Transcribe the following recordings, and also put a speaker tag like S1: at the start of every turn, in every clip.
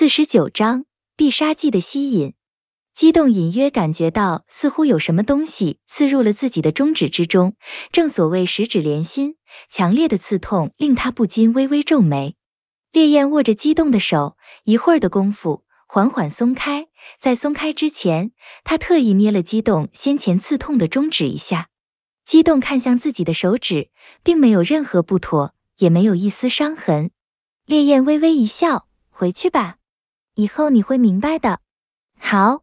S1: 四十九章必杀技的吸引，激动隐约感觉到似乎有什么东西刺入了自己的中指之中。正所谓十指连心，强烈的刺痛令他不禁微微皱眉。烈焰握着激动的手，一会儿的功夫缓缓松开，在松开之前，他特意捏了激动先前刺痛的中指一下。激动看向自己的手指，并没有任何不妥，也没有一丝伤痕。烈焰微微一笑，回去吧。以后你会明白的。好，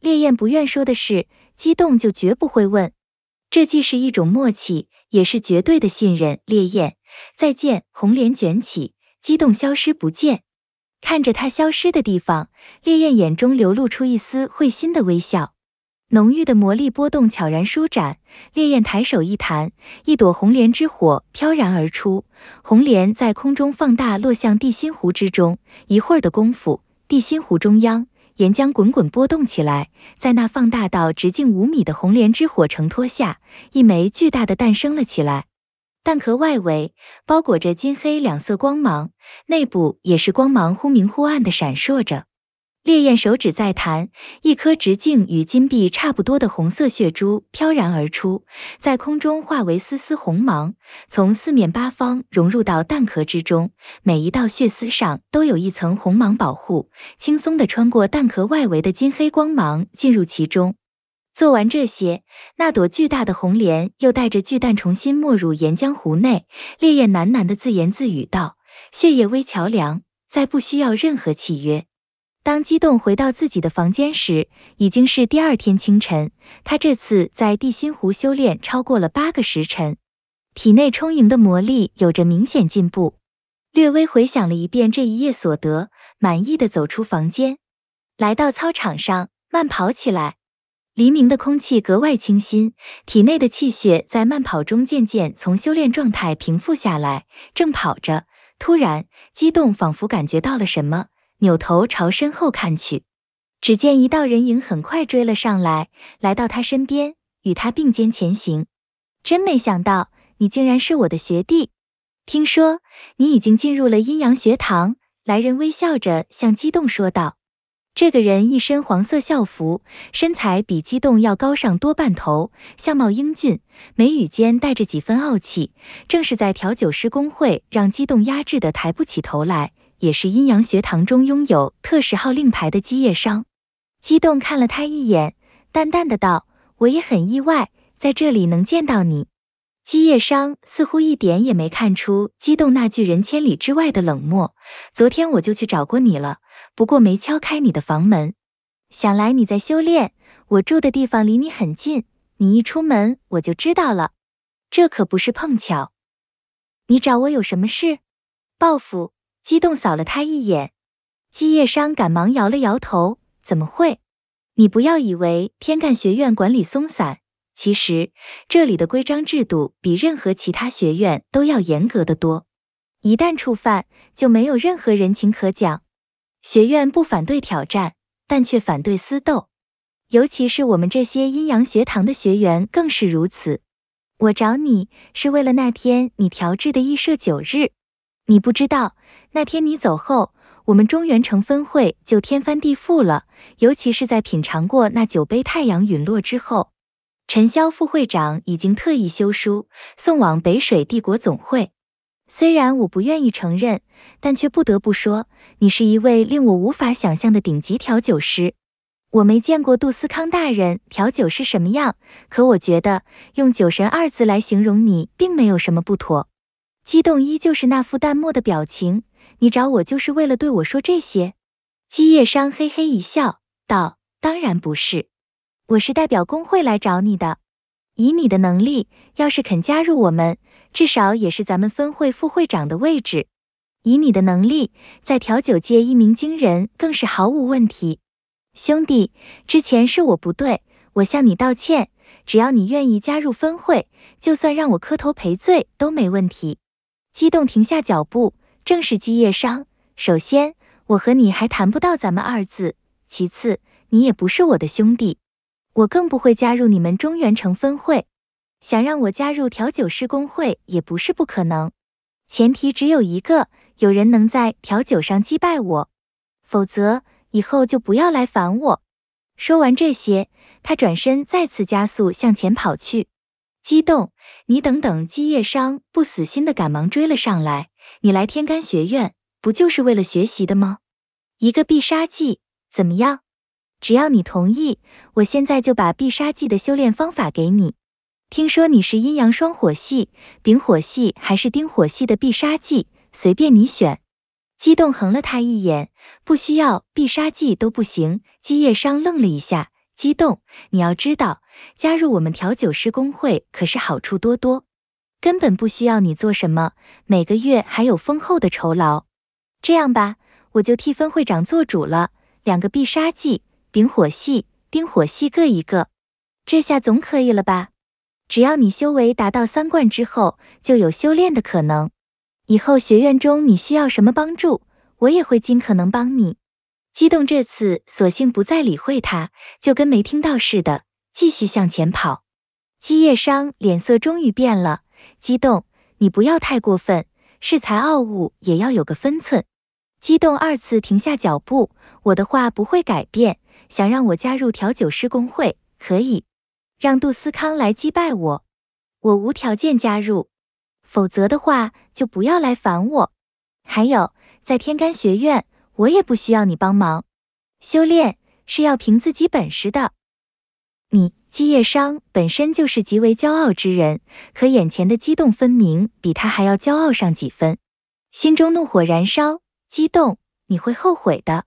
S1: 烈焰不愿说的是，激动就绝不会问。这既是一种默契，也是绝对的信任。烈焰，再见。红莲卷起，激动消失不见。看着它消失的地方，烈焰眼中流露出一丝会心的微笑。浓郁的魔力波动悄然舒展，烈焰抬手一弹，一朵红莲之火飘然而出。红莲在空中放大，落向地心湖之中。一会儿的功夫。地心湖中央，岩浆滚滚波动起来，在那放大到直径五米的红莲之火承托下，一枚巨大的蛋生了起来。蛋壳外围包裹着金黑两色光芒，内部也是光芒忽明忽暗的闪烁着。烈焰手指在弹，一颗直径与金币差不多的红色血珠飘然而出，在空中化为丝丝红芒，从四面八方融入到蛋壳之中。每一道血丝上都有一层红芒保护，轻松的穿过蛋壳外围的金黑光芒，进入其中。做完这些，那朵巨大的红莲又带着巨蛋重新没入岩浆湖内。烈焰喃喃的自言自语道：“血液微桥梁，再不需要任何契约。”当激动回到自己的房间时，已经是第二天清晨。他这次在地心湖修炼超过了八个时辰，体内充盈的魔力有着明显进步。略微回想了一遍这一夜所得，满意的走出房间，来到操场上慢跑起来。黎明的空气格外清新，体内的气血在慢跑中渐渐从修炼状态平复下来。正跑着，突然，激动仿佛感觉到了什么。扭头朝身后看去，只见一道人影很快追了上来，来到他身边，与他并肩前行。真没想到，你竟然是我的学弟。听说你已经进入了阴阳学堂。来人微笑着向激动说道。这个人一身黄色校服，身材比激动要高上多半头，相貌英俊，眉宇间带着几分傲气，正是在调酒师工会让激动压制的抬不起头来。也是阴阳学堂中拥有特十号令牌的基业商，激动看了他一眼，淡淡的道：“我也很意外，在这里能见到你。”基业商似乎一点也没看出激动那句“人千里之外”的冷漠。昨天我就去找过你了，不过没敲开你的房门。想来你在修炼，我住的地方离你很近，你一出门我就知道了，这可不是碰巧。你找我有什么事？报复。激动扫了他一眼，姬夜殇赶忙摇了摇头：“怎么会？你不要以为天干学院管理松散，其实这里的规章制度比任何其他学院都要严格的多。一旦触犯，就没有任何人情可讲。学院不反对挑战，但却反对私斗，尤其是我们这些阴阳学堂的学员更是如此。我找你是为了那天你调制的易射九日，你不知道。”那天你走后，我们中原城分会就天翻地覆了。尤其是在品尝过那酒杯太阳陨落之后，陈潇副会长已经特意修书送往北水帝国总会。虽然我不愿意承认，但却不得不说，你是一位令我无法想象的顶级调酒师。我没见过杜思康大人调酒是什么样，可我觉得用“酒神”二字来形容你，并没有什么不妥。激动依旧是那副淡漠的表情。你找我就是为了对我说这些？姬叶商嘿嘿一笑，道：“当然不是，我是代表工会来找你的。以你的能力，要是肯加入我们，至少也是咱们分会副会长的位置。以你的能力，在调酒界一鸣惊人，更是毫无问题。兄弟，之前是我不对，我向你道歉。只要你愿意加入分会，就算让我磕头赔罪都没问题。”激动停下脚步。正是基业商。首先，我和你还谈不到咱们二字；其次，你也不是我的兄弟，我更不会加入你们中原城分会。想让我加入调酒师工会也不是不可能，前提只有一个：有人能在调酒上击败我，否则以后就不要来烦我。说完这些，他转身再次加速向前跑去。激动，你等等！基业商不死心的，赶忙追了上来。你来天干学院不就是为了学习的吗？一个必杀技怎么样？只要你同意，我现在就把必杀技的修炼方法给你。听说你是阴阳双火系、丙火系还是丁火系的必杀技，随便你选。激动横了他一眼，不需要必杀技都不行。基叶商愣了一下，激动，你要知道，加入我们调酒师工会可是好处多多。根本不需要你做什么，每个月还有丰厚的酬劳。这样吧，我就替分会长做主了。两个必杀技，丙火系、丁火系各一个，这下总可以了吧？只要你修为达到三冠之后，就有修炼的可能。以后学院中你需要什么帮助，我也会尽可能帮你。激动这次索性不再理会他，就跟没听到似的，继续向前跑。姬夜殇脸色终于变了。激动，你不要太过分，恃才傲物也要有个分寸。激动二次停下脚步，我的话不会改变。想让我加入调酒师工会，可以让杜思康来击败我，我无条件加入。否则的话，就不要来烦我。还有，在天干学院，我也不需要你帮忙。修炼是要凭自己本事的。你。基业商本身就是极为骄傲之人，可眼前的激动分明比他还要骄傲上几分，心中怒火燃烧。激动，你会后悔的。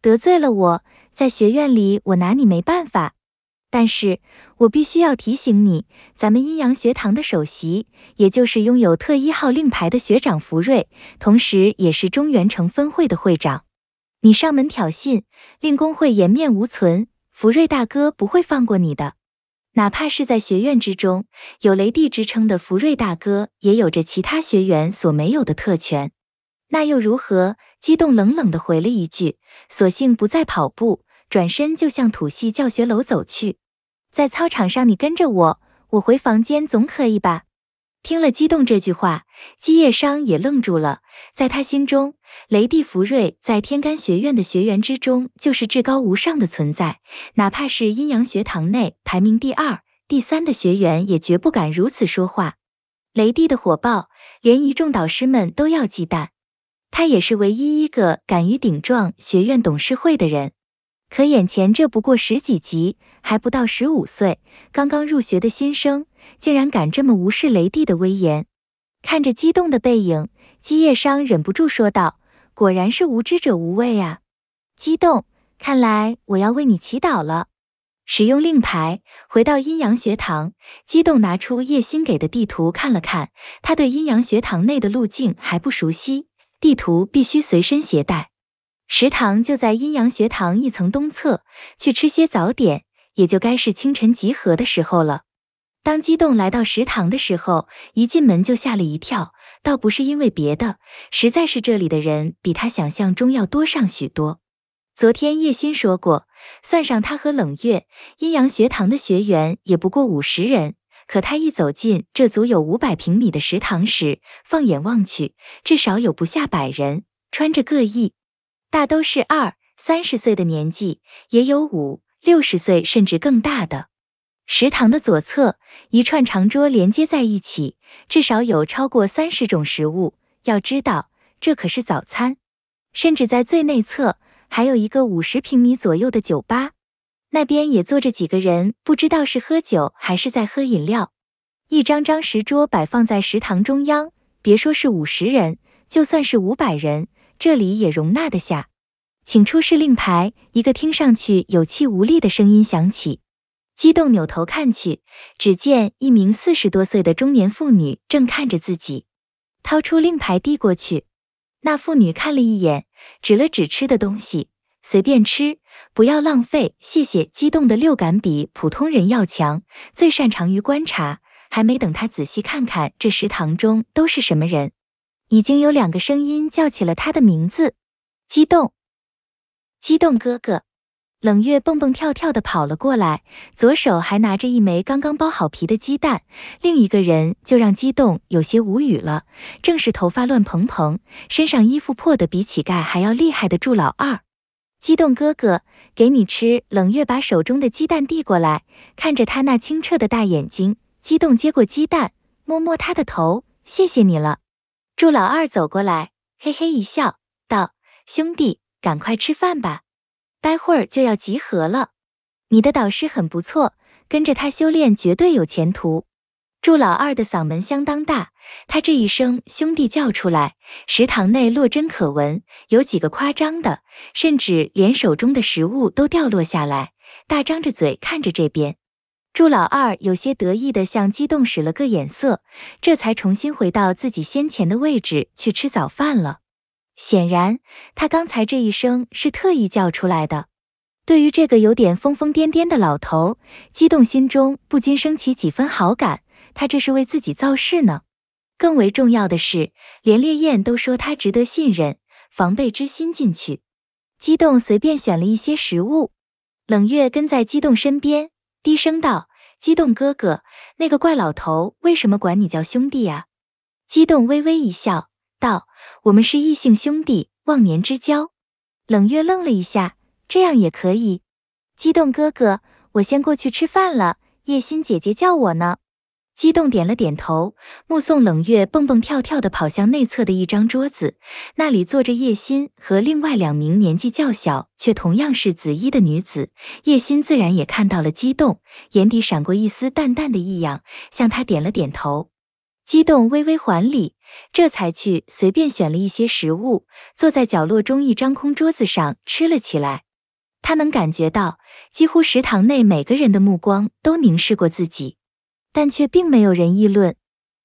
S1: 得罪了我，在学院里我拿你没办法，但是我必须要提醒你，咱们阴阳学堂的首席，也就是拥有特一号令牌的学长福瑞，同时也是中原城分会的会长。你上门挑衅，令工会颜面无存，福瑞大哥不会放过你的。哪怕是在学院之中，有雷帝之称的福瑞大哥，也有着其他学员所没有的特权。那又如何？激动冷冷地回了一句，索性不再跑步，转身就向土系教学楼走去。在操场上，你跟着我，我回房间总可以吧？听了“激动”这句话，基业商也愣住了。在他心中，雷帝福瑞在天干学院的学员之中就是至高无上的存在，哪怕是阴阳学堂内排名第二、第三的学员，也绝不敢如此说话。雷帝的火爆，连一众导师们都要忌惮。他也是唯一一个敢于顶撞学院董事会的人。可眼前这不过十几级，还不到十五岁，刚刚入学的新生。竟然敢这么无视雷帝的威严，看着激动的背影，姬夜殇忍不住说道：“果然是无知者无畏啊！”激动，看来我要为你祈祷了。使用令牌回到阴阳学堂，激动拿出叶心给的地图看了看，他对阴阳学堂内的路径还不熟悉，地图必须随身携带。食堂就在阴阳学堂一层东侧，去吃些早点，也就该是清晨集合的时候了。当激动来到食堂的时候，一进门就吓了一跳。倒不是因为别的，实在是这里的人比他想象中要多上许多。昨天叶欣说过，算上他和冷月，阴阳学堂的学员也不过五十人。可他一走进这足有五百平米的食堂时，放眼望去，至少有不下百人，穿着各异，大都是二三十岁的年纪，也有五六十岁甚至更大的。食堂的左侧，一串长桌连接在一起，至少有超过三十种食物。要知道，这可是早餐。甚至在最内侧，还有一个五十平米左右的酒吧，那边也坐着几个人，不知道是喝酒还是在喝饮料。一张张石桌摆放在食堂中央，别说是五十人，就算是五百人，这里也容纳得下。请出示令牌。一个听上去有气无力的声音响起。激动扭头看去，只见一名四十多岁的中年妇女正看着自己，掏出令牌递过去。那妇女看了一眼，指了指吃的东西，随便吃，不要浪费，谢谢。激动的六感比普通人要强，最擅长于观察。还没等他仔细看看这食堂中都是什么人，已经有两个声音叫起了他的名字：，激动，激动哥哥。冷月蹦蹦跳跳地跑了过来，左手还拿着一枚刚刚剥好皮的鸡蛋。另一个人就让激动有些无语了，正是头发乱蓬蓬、身上衣服破得比乞丐还要厉害的祝老二。激动哥哥，给你吃！冷月把手中的鸡蛋递过来，看着他那清澈的大眼睛，激动接过鸡蛋，摸摸他的头，谢谢你了。祝老二走过来，嘿嘿一笑，道：“兄弟，赶快吃饭吧。”待会儿就要集合了，你的导师很不错，跟着他修炼绝对有前途。祝老二的嗓门相当大，他这一声兄弟叫出来，食堂内落针可闻，有几个夸张的，甚至连手中的食物都掉落下来，大张着嘴看着这边。祝老二有些得意的向激动使了个眼色，这才重新回到自己先前的位置去吃早饭了。显然，他刚才这一声是特意叫出来的。对于这个有点疯疯癫癫的老头，激动心中不禁升起几分好感。他这是为自己造势呢。更为重要的是，连烈焰都说他值得信任，防备之心进去。激动随便选了一些食物，冷月跟在激动身边，低声道：“激动哥哥，那个怪老头为什么管你叫兄弟呀？”激动微微一笑。道：“我们是异姓兄弟，忘年之交。”冷月愣了一下，这样也可以。激动哥哥，我先过去吃饭了，叶心姐姐叫我呢。激动点了点头，目送冷月蹦蹦跳跳的跑向内侧的一张桌子，那里坐着叶心和另外两名年纪较小却同样是紫衣的女子。叶心自然也看到了激动，眼底闪过一丝淡淡的异样，向他点了点头。激动微微还礼，这才去随便选了一些食物，坐在角落中一张空桌子上吃了起来。他能感觉到，几乎食堂内每个人的目光都凝视过自己，但却并没有人议论。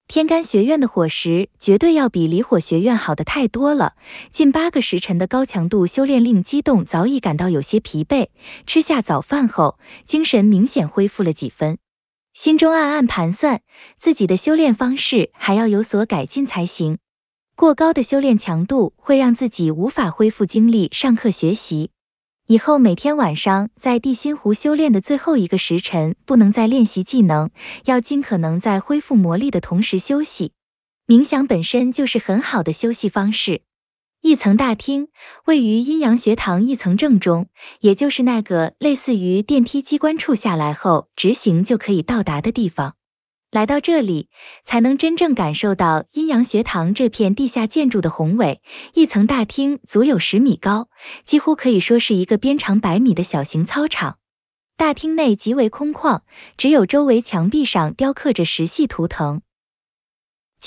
S1: 天干学院的伙食绝对要比离火学院好的太多了。近八个时辰的高强度修炼令激动早已感到有些疲惫，吃下早饭后，精神明显恢复了几分。心中暗暗盘算，自己的修炼方式还要有所改进才行。过高的修炼强度会让自己无法恢复精力，上课学习。以后每天晚上在地心湖修炼的最后一个时辰，不能再练习技能，要尽可能在恢复魔力的同时休息。冥想本身就是很好的休息方式。一层大厅位于阴阳学堂一层正中，也就是那个类似于电梯机关处下来后直行就可以到达的地方。来到这里，才能真正感受到阴阳学堂这片地下建筑的宏伟。一层大厅足有十米高，几乎可以说是一个边长百米的小型操场。大厅内极为空旷，只有周围墙壁上雕刻着石系图腾。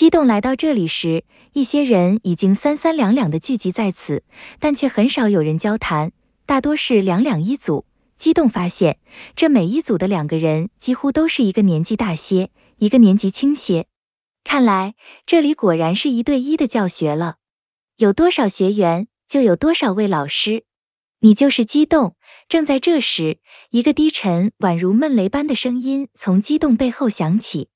S1: 激动来到这里时，一些人已经三三两两的聚集在此，但却很少有人交谈，大多是两两一组。激动发现，这每一组的两个人几乎都是一个年纪大些，一个年纪轻些。看来这里果然是一对一的教学了，有多少学员就有多少位老师。你就是激动。正在这时，一个低沉宛如闷雷般的声音从激动背后响起。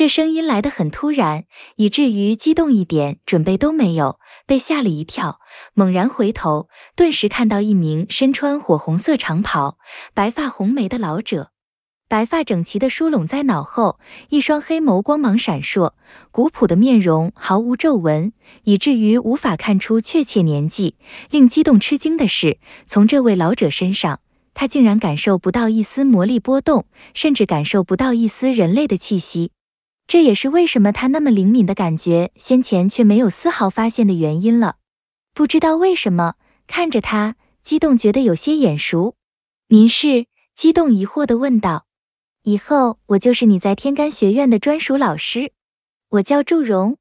S1: 这声音来得很突然，以至于激动一点准备都没有，被吓了一跳，猛然回头，顿时看到一名身穿火红色长袍、白发红眉的老者，白发整齐地梳拢在脑后，一双黑眸光芒闪烁，古朴的面容毫无皱纹，以至于无法看出确切年纪。令激动吃惊的是，从这位老者身上，他竟然感受不到一丝魔力波动，甚至感受不到一丝人类的气息。这也是为什么他那么灵敏的感觉，先前却没有丝毫发现的原因了。不知道为什么，看着他，激动觉得有些眼熟。您是？激动疑惑地问道。以后我就是你在天干学院的专属老师，我叫祝融。